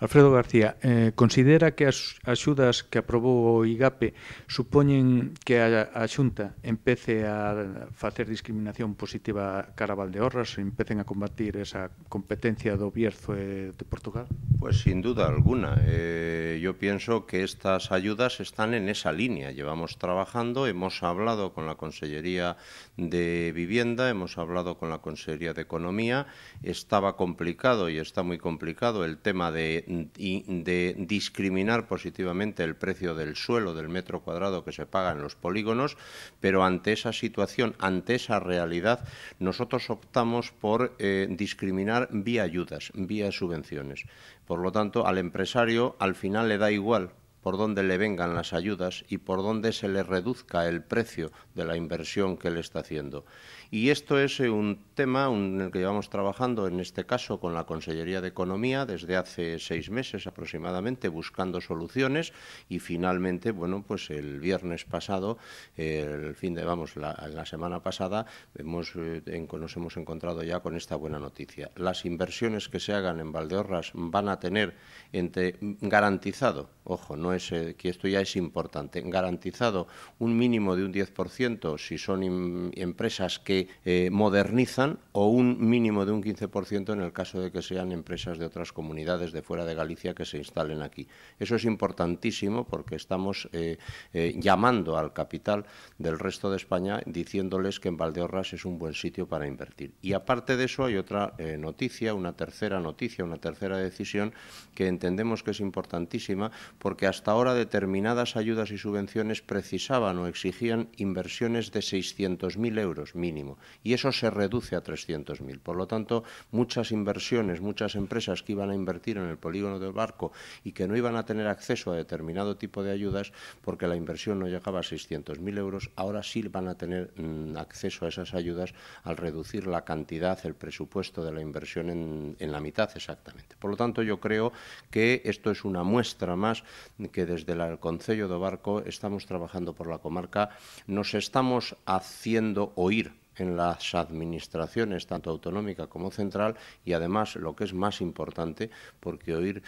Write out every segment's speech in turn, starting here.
Alfredo García, eh, considera que las ayudas que aprobó IGAPE suponen que a, empiece a hacer discriminación positiva cara a y empecen a combatir esa competencia de Bierzo e de Portugal? Pues sin duda alguna. Eh, yo pienso que estas ayudas están en esa línea. Llevamos trabajando, hemos hablado con la Consellería de Vivienda, hemos hablado con la Consellería de Economía. Estaba complicado y está muy complicado el tema de, y de discriminar positivamente el precio del suelo, del metro cuadrado que se paga en los polígonos, pero ante esa situación, ante esa realidad, nosotros optamos por eh, discriminar vía ayudas, vía subvenciones. Por lo tanto, al empresario al final le da igual por dónde le vengan las ayudas y por dónde se le reduzca el precio de la inversión que le está haciendo. Y esto es eh, un tema en el que llevamos trabajando, en este caso, con la Consellería de Economía desde hace seis meses aproximadamente, buscando soluciones y finalmente, bueno, pues el viernes pasado, el fin de, vamos, la, la semana pasada, eh, nos hemos encontrado ya con esta buena noticia. Las inversiones que se hagan en Valdeorras van a tener entre garantizado Ojo, no es, eh, que esto ya es importante. Garantizado un mínimo de un 10% si son empresas que eh, modernizan o un mínimo de un 15% en el caso de que sean empresas de otras comunidades de fuera de Galicia que se instalen aquí. Eso es importantísimo porque estamos eh, llamando al capital del resto de España diciéndoles que en Valdeorras es un buen sitio para invertir. Y aparte de eso hay otra noticia, una tercera noticia, una tercera decisión que entendemos que es importantísima porque hasta ahora determinadas ayudas y subvenciones precisaban o exigían inversiones de 600.000 euros mínimo, y eso se reduce a 300.000. Por lo tanto, muchas inversiones, muchas empresas que iban a invertir en el polígono del barco y que no iban a tener acceso a determinado tipo de ayudas, porque la inversión no llegaba a 600.000 euros, ahora sí van a tener mm, acceso a esas ayudas al reducir la cantidad, el presupuesto de la inversión en, en la mitad exactamente. Por lo tanto, yo creo que esto es una muestra más que desde el Concello de Barco estamos trabajando por la comarca, nos estamos haciendo oír en las administraciones, tanto autonómica como central, y además, lo que es más importante, porque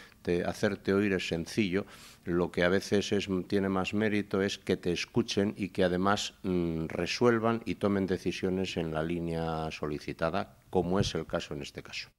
hacerte oír es sencillo, lo que a veces tiene más mérito es que te escuchen y que además mm, resuelvan y tomen decisiones en la línea solicitada, como es el caso en este caso.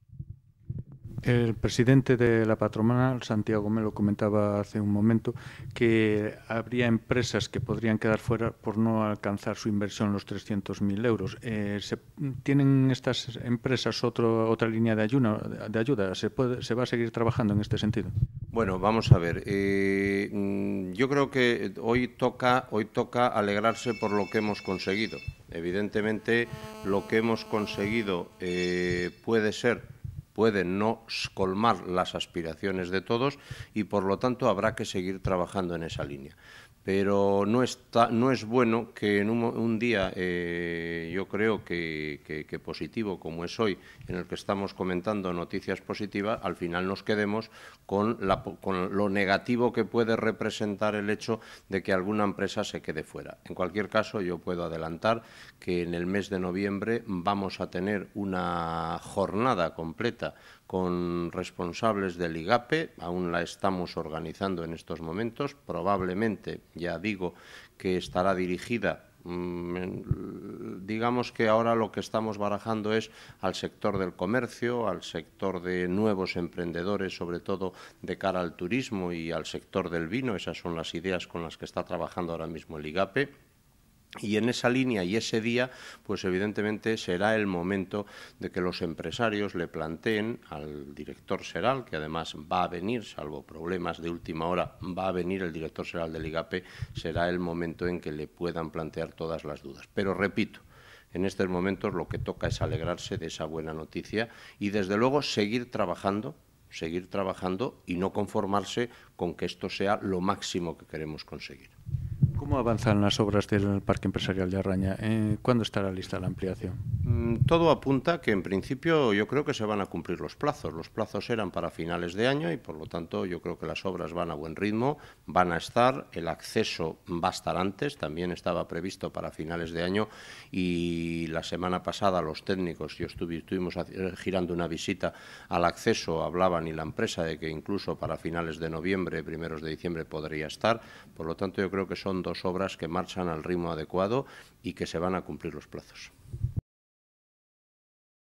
El presidente de la patronal, Santiago, me lo comentaba hace un momento, que habría empresas que podrían quedar fuera por no alcanzar su inversión los 300.000 euros. Eh, ¿se, ¿Tienen estas empresas otro, otra línea de ayuda? De ayuda? ¿Se, va a seguir trabajando en este sentido? Bueno, vamos a ver. Eh, mm, yo creo que hoy toca, hoy toca alegrarse por lo que hemos conseguido. Evidentemente, lo que hemos conseguido eh, puede ser puede no colmar las aspiraciones de todos y por lo tanto habrá que seguir trabajando en esa línea. Pero no, es bueno que en un, día, eh, yo creo que, positivo como es hoy, en el que estamos comentando noticias positivas, al final nos quedemos con lo negativo que puede representar el hecho de que alguna empresa se quede fuera. En cualquier caso, yo puedo adelantar que en el mes de noviembre vamos a tener una jornada completa con responsables del IGAPE, aún la estamos organizando en estos momentos, probablemente, ya digo, que estará dirigida mm, digamos que ahora lo que estamos barajando es al sector del comercio, al sector de nuevos emprendedores, sobre todo de cara al turismo y al sector del vino. Esas son las ideas con las que está trabajando ahora mismo el IGAPE y en esa línea y ese día, pues evidentemente será el momento de que los empresarios le planteen al director Seral, que además va a venir, salvo problemas de última hora, va a venir el director Seral del IGAPE, será el momento en que le puedan plantear todas las dudas. Pero repito, en estos momentos lo que toca es alegrarse de esa buena noticia y desde luego seguir trabajando seguir trabajando y no conformarse con que esto sea lo máximo que queremos conseguir. ¿Cómo avanzan las obras del Parque Empresarial de Arraña? Eh, ¿Cuándo estará lista la ampliación? Mm, todo apunta que en principio yo creo que se van a cumplir los plazos. Los plazos eran para finales de año y por lo tanto yo creo que las obras van a buen ritmo, van a estar, el acceso va a estar antes, también estaba previsto para finales de año y la semana pasada los técnicos, yo estuvimos eh, girando una visita al acceso, hablaban y la empresa de que incluso para finales de noviembre, primeros de diciembre podría estar. Por lo tanto yo creo que son dos obras que marchan al ritmo adecuado y que se van a cumplir los plazos.